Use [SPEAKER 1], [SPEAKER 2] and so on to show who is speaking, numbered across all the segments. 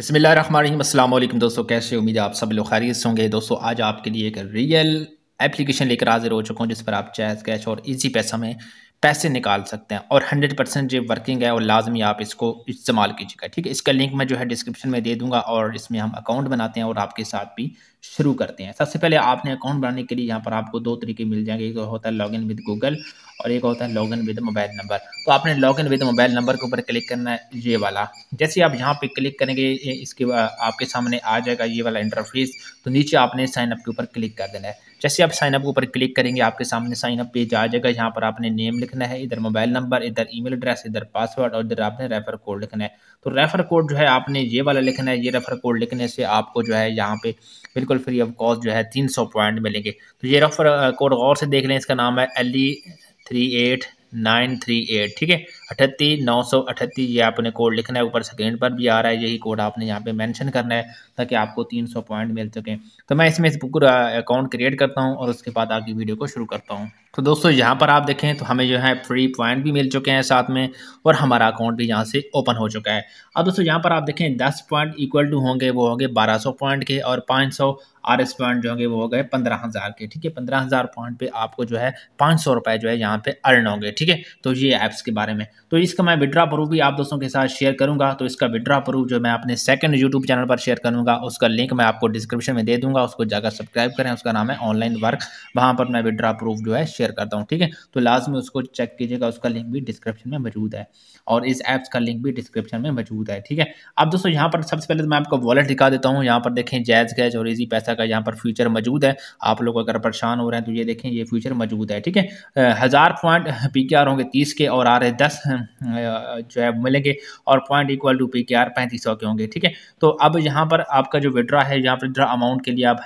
[SPEAKER 1] बसमिल वालेकुम दोस्तों कैसे उम्मीद है आप सब लोग खैरियत होंगे दोस्तों आज आपके लिए एक रियल एप्लीकेशन लेकर हाजिर हो चुका हूँ जिस पर आप चैस कैश और इजी पैसा में पैसे निकाल सकते हैं और हंड्रेड परसेंट जो वर्किंग है और लाजमी आप इसको इस्तेमाल कीजिएगा ठीक है इसका लिंक मैं जो है डिस्क्रिप्शन में दे दूंगा और इसमें हम अकाउंट बनाते हैं और आपके साथ भी शुरू करते हैं सबसे पहले आपने अकाउंट बनाने के लिए यहाँ पर आपको दो तरीके मिल जाएंगे एक होता है लॉग इन विद गूगल और एक होता है log in with mobile number तो आपने log in with mobile number के ऊपर क्लिक करना है ये वाला जैसे आप यहाँ पे क्लिक करेंगे इसके आपके सामने आ जाएगा ये वाला इंटरफेस तो नीचे आपने साइनअप के ऊपर क्लिक कर देना है जैसे आप साइनअप के ऊपर क्लिक करेंगे आपके सामने साइनअप पेज आ जाएगा यहाँ पर आपने नेम लिखना लिखना है इधर मोबाइल नंबर इधर ईमेल एड्रेस इधर पासवर्ड और इधर आपने रेफर कोड लिखना है तो रेफर कोड जो है आपने ये वाला लिखना है ये रेफर कोड लिखने से आपको जो है यहाँ पे बिल्कुल फ्री ऑफ कॉस्ट जो है तीन सौ पॉइंट मिलेंगे तो ये रेफर कोड और से देख लें इसका नाम है L E three eight nine three eight ठीक है अठत्ती नौ सौ अठत्ती ये आपने कोड लिखना है ऊपर सेकेंड पर भी आ रहा है यही कोड आपने यहाँ पे मेंशन करना है ताकि आपको तीन सौ पॉइंट मिल सकें तो मैं इसमें इस पूरा अकाउंट क्रिएट करता हूँ और उसके बाद आगे वीडियो को शुरू करता हूँ तो दोस्तों यहाँ पर आप देखें तो हमें जो है फ्री पॉइंट भी मिल चुके हैं साथ में और हमारा अकाउंट भी यहाँ से ओपन हो चुका है अब दोस्तों यहाँ पर आप देखें दस पॉइंट इक्वल टू होंगे वो होंगे बारह सौ पॉइंट के और पाँच सौ आर एस पॉइंट जो होंगे वो हो गए पंद्रह हज़ार के ठीक है पंद्रह हज़ार पॉइंट पे आपको जो है पाँच सौ रुपये जो है यहाँ पे अर्न होंगे ठीक है तो ये ऐप्स के बारे में तो इसका मैं विड्रा प्रूफ भी आप दोस्तों के साथ शेयर करूंगा तो इसका विड्रा प्रूफ जो मैं अपने सेकंड यूट्यूब चैनल पर शेयर करूंगा उसका लिंक मैं आपको डिस्क्रिप्शन में दे दूंगा उसको जाकर सब्सक्राइब करें उसका नाम है ऑनलाइन वर्क वहां पर मैं विड्रा प्रूफ जो है शेयर करता हूँ ठीक है तो लास्ट में उसको चेक कीजिएगा उसका लिंक भी डिस्क्रिप्शन में मौजूद है और इस ऐप्स का लिंक भी डिस्क्रिप्शन में मौजूद है ठीक है अब दोस्तों यहाँ पर सबसे पहले तो मैं आपको वॉलेट दिखा देता हूँ यहाँ पर देखें जैज गैज और इजी पैसा का यहाँ पर फ्यूचर मौजूद है आप लोग अगर परेशान हो रहे हैं तो ये देखें ये फ्यूचर मौजूद है ठीक है हज़ार पॉइंट पी होंगे तीस के और आ रहे दस जो है मिलेंगे और point equal to P K R पैंतीस सौ के होंगे ठीक है तो अब यहाँ पर आपका जो विड्रा है यहाँ पर विड्रा अमाउंट के लिए आप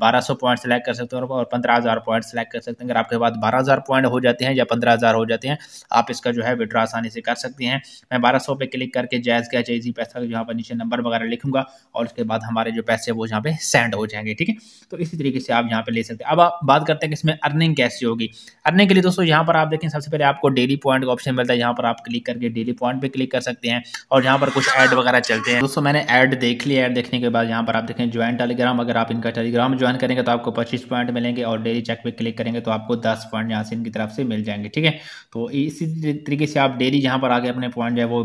[SPEAKER 1] बारह सौ पॉइंट सेलेक्ट कर सकते हो और पंद्रह हज़ार पॉइंट सेलेक्ट कर सकते हैं अगर आपके पास बारह हज़ार पॉइंट हो जाते हैं या पंद्रह हज़ार हो जाते हैं आप इसका जो है विड्रा आसानी से कर सकते हैं मैं बारह सौ पे क्लिक करके जैज़ का जैजी पैसा जहाँ पर नीचे नंबर वगैरह लिखूंगा और उसके बाद हमारे जो पैसे वो यहाँ पे सेंड हो जाएंगे ठीक है तो इसी तरीके से आप यहाँ पे ले सकते हैं अब आप बात करते हैं कि इसमें अर्निंग कैसी होगी अर्निंग के लिए दोस्तों यहाँ पर आप देखें सबसे पहले आपको डेली पॉइंट का ऑप्शन मिलता है यहाँ पर आप क्लिक करके डेली पॉइंट पे क्लिक कर सकते हैं और यहाँ पर कुछ ऐड वगैरह चलते हैं दोस्तों मैंने ऐड देख लिया ऐड देखने के बाद यहाँ पर आप देखें ज्वाइन टेलीग्राम अगर आप इनका टेलीग्राम ज्वाइन करेंगे तो आपको पच्चीस पॉइंट मिलेंगे और डेली चेक पे क्लिक करेंगे तो आपको दस पॉइंट यहाँ से इनकी तरफ से मिल जाएंगे ठीक है तो इसी तरीके से आप डेली यहाँ पर आगे अपने पॉइंट जो है वो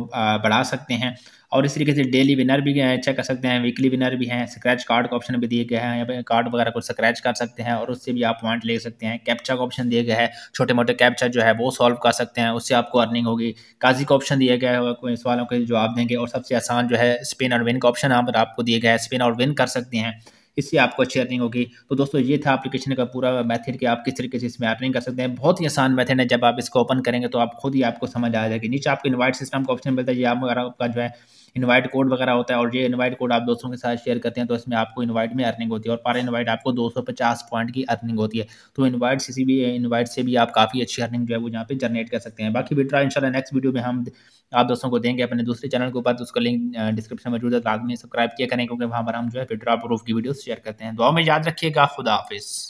[SPEAKER 1] बढ़ा सकते हैं और इस तरीके से डेली विनर भी हैं चेक कर सकते हैं वीकली विनर भी हैं स्क्रैच कार्ड का ऑप्शन भी दिए गए हैं यहाँ पे कार्ड वगैरह को स्क्रैच कर सकते हैं और उससे भी आप पॉइंट ले सकते हैं कैप्चा का ऑप्शन दिया गया है छोटे मोटे कैप्चा जो है वो सॉल्व कर सकते हैं उससे आपको अर्निंग होगी काजी का ऑप्शन दिया गया है कोई सवालों के जवाब देंगे और सबसे आसान जो है स्पिन और विन का ऑप्शन यहाँ पर आपको दिया गया है स्पिन और विन कर सकते हैं इससे आपको अच्छी अर्निंग होगी तो दोस्तों ये था एप्लीकेशन का पूरा मेथड कि आप किस तरीके से इसमें अर्निंग कर सकते हैं बहुत ही आसान मेथड है जब आप इसको ओपन करेंगे तो आप खुद ही आपको समझ आ जाएगी नीचे आपको इनवाइट सिस्टम का ऑप्शन मिलता है ये आप वगैरह आपका जो है इनवाइट कोड वगैरह होता है और ये इनवाइट कोड आप दोस्तों के साथ शेयर करते हैं तो इसमें आपको इनवाइट में अर्निंग होती है और पर इनवाइट आपको 250 पॉइंट की अर्निंग होती है तो इनवाइट किसी भी इनवाइट से भी आप काफ़ी अच्छी अर्निंग जो है वो यहाँ पे जनरेट कर सकते हैं बाकी विड्रा इनशाला नेक्स्ट वीडियो में हम आप दोस्तों को देंगे अपने दूसरे चैनल के ऊपर तो उसका लिंक डिस्क्रिप्शन में मौजूद तो है में सब्सक्राइब किया करें क्योंकि वहाँ पर हम जो है विड्रा प्रूफ की वीडियो शेयर करते हैं दुआ में याद रखिएगा खुदा हाफिस